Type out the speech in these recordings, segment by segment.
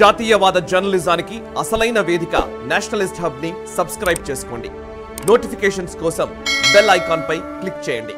జాతీయవాద జర్నలిజానికి అసలైన వేదిక నేషనలిస్ట్ హబ్ని సబ్స్క్రైబ్ చేసుకోండి నోటిఫికేషన్స్ కోసం బెల్ ఐకాన్పై క్లిక్ చేయండి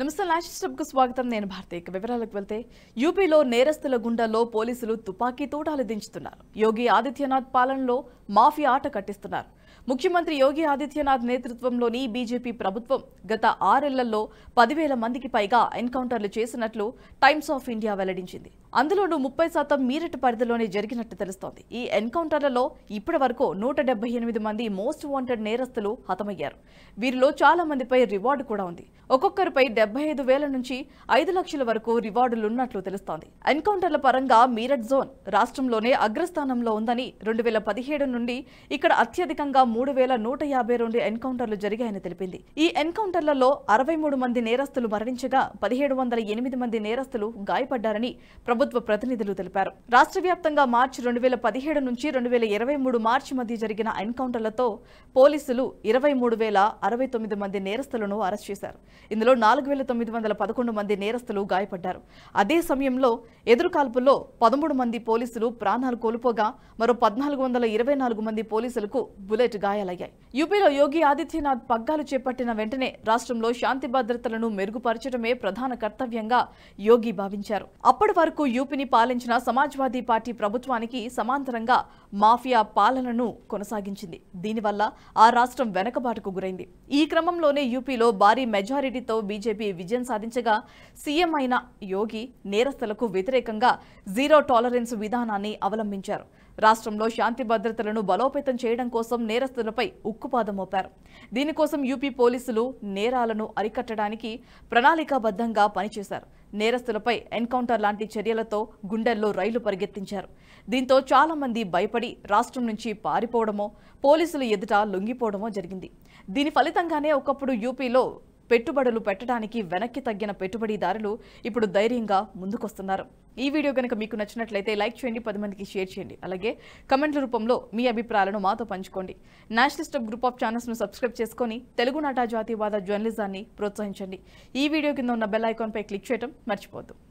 నమస్తే లాస్ట్ స్వాగతం నేను భారతీయ వివరాలకు వెళ్తే యూపీలో నేరస్తుల గుండెల్లో పోలీసులు తుపాకీ తోటాలు దించుతున్నారు యోగి ఆదిత్యనాథ్ పాలనలో మాఫియా ఆట కట్టిస్తున్నారు ముఖ్యమంత్రి యోగి ఆదిత్యనాథ్ నేతృత్వంలోని బీజేపీ ప్రభుత్వం గత ఆరేళ్లలో పదివేల మందికి పైగా ఎన్కౌంటర్లు చేసినట్లు టైమ్స్ ఆఫ్ ఇండియా వెల్లడించింది అందులోనూ ముప్పై శాతం మీరట్ పరిధిలోనే జరిగినట్టు తెలుస్తోంది ఈ ఎన్కౌంటర్లలో ఇప్పటి వరకు నూట ఎనిమిది మంది మోస్ట్ వాంటెడ్ నేరస్తులు హతమయ్యారు వీరిలో చాలా మందిపై రివార్డు కూడా ఉంది ఒక్కొక్కరిపై డెబ్బై ఐదు నుంచి ఐదు లక్షల వరకు రివార్డులున్నట్లు తెలుస్తోంది ఎన్కౌంటర్ల పరంగా మీరట్ జోన్ రాష్ట్రంలోనే అగ్రస్థానంలో ఉందని రెండు నుండి ఇక్కడ అత్యధికంగా మూడు వేల నూట యాభై రెండు ఎన్కౌంటర్లు జరిగాయని తెలిపింది ఈ ఎన్కౌంటర్లలో అరవై మూడు మంది నేరస్తులు మరణించగా పదిహేడు వందల ఎనిమిది మంది నేరస్తులు గాయపడ్డారని ప్రభుత్వ ప్రతినిధులు తెలిపారు రాష్ట్ర వ్యాప్తంగా మార్చి రెండు వేల పదిహేడు నుంచి రెండు వేల ఇరవై మూడు మార్చి మధ్య జరిగిన ఎన్కౌంటర్లతో పోలీసులు ఇరవై మూడు వేల అరవై తొమ్మిది మంది నేరస్తులను అరెస్ట్ చేశారు ఇందులో నాలుగు వేల తొమ్మిది వందల పదకొండు మంది నేరస్తులు గాయపడ్డారు అదే సమయంలో ఎదురుకాల్పుల్లో పదమూడు మంది పోలీసులు ప్రాణాలు కోల్పోగా మరో పద్నాలుగు వందల ఇరవై నాలుగు మంది పోలీసులకు బుల్లెట్ గాయాలయ్యాయి యూపీలో యోగి ఆదిత్యనాథ్ పగ్గాలు చేపట్టిన వెంటనే రాష్ట్రంలో శాంతి భద్రతలను మెరుగుపరచడమే ప్రధాన కర్తవ్యంగా యోగి భావించారు అప్పటి వరకు యూపీని పాలించిన సమాజ్వాదీ పార్టీ ప్రభుత్వానికి సమాంతరంగా మాఫియా పాలనను కొనసాగించింది దీనివల్ల ఆ రాష్ట్రం వెనకబాటుకు గురైంది ఈ క్రమంలోనే యూపీలో భారీ మెజారిటీతో బీజేపీ విజయం సాధించగా సీఎం అయిన యోగి నేరస్తులకు వ్యతిరేకంగా జీరో టాలరెన్స్ విధానాన్ని అవలంబించారు రాష్ట్రంలో శాంతి భద్రతలను బలోపేతం చేయడం కోసం నేరస్తులపై ఉక్కుపాదం మోపారు దీనికోసం యూపీ పోలీసులు నేరాలను అరికట్టడానికి ప్రణాళికాబద్ధంగా పనిచేశారు నేరస్తులపై ఎన్కౌంటర్ లాంటి చర్యలతో గుండెల్లో రైలు పరిగెత్తించారు దీంతో చాలా మంది భయపడి రాష్ట్రం నుంచి పారిపోవడమో పోలీసులు ఎదుట లొంగిపోవడమో జరిగింది దీని ఫలితంగానే ఒకప్పుడు యూపీలో పెట్టుబడులు పెట్టడానికి వెనక్కి తగ్గిన పెట్టుబడిదారులు ఇప్పుడు ధైర్యంగా ముందుకొస్తున్నారు ఈ వీడియో కనుక మీకు నచ్చినట్లయితే లైక్ చేయండి పది మందికి షేర్ చేయండి అలాగే కమెంట్ల రూపంలో మీ అభిప్రాయాలను మాతో పంచుకోండి నేషనలిస్ట్ గ్రూప్ ఆఫ్ ఛానల్స్ను సబ్స్క్రైబ్ చేసుకొని తెలుగు నాటా జాతీయవాద జర్నలిజాన్ని ప్రోత్సహించండి ఈ వీడియో కింద ఉన్న బెల్ ఐకాన్పై క్లిక్ చేయడం మర్చిపోద్దు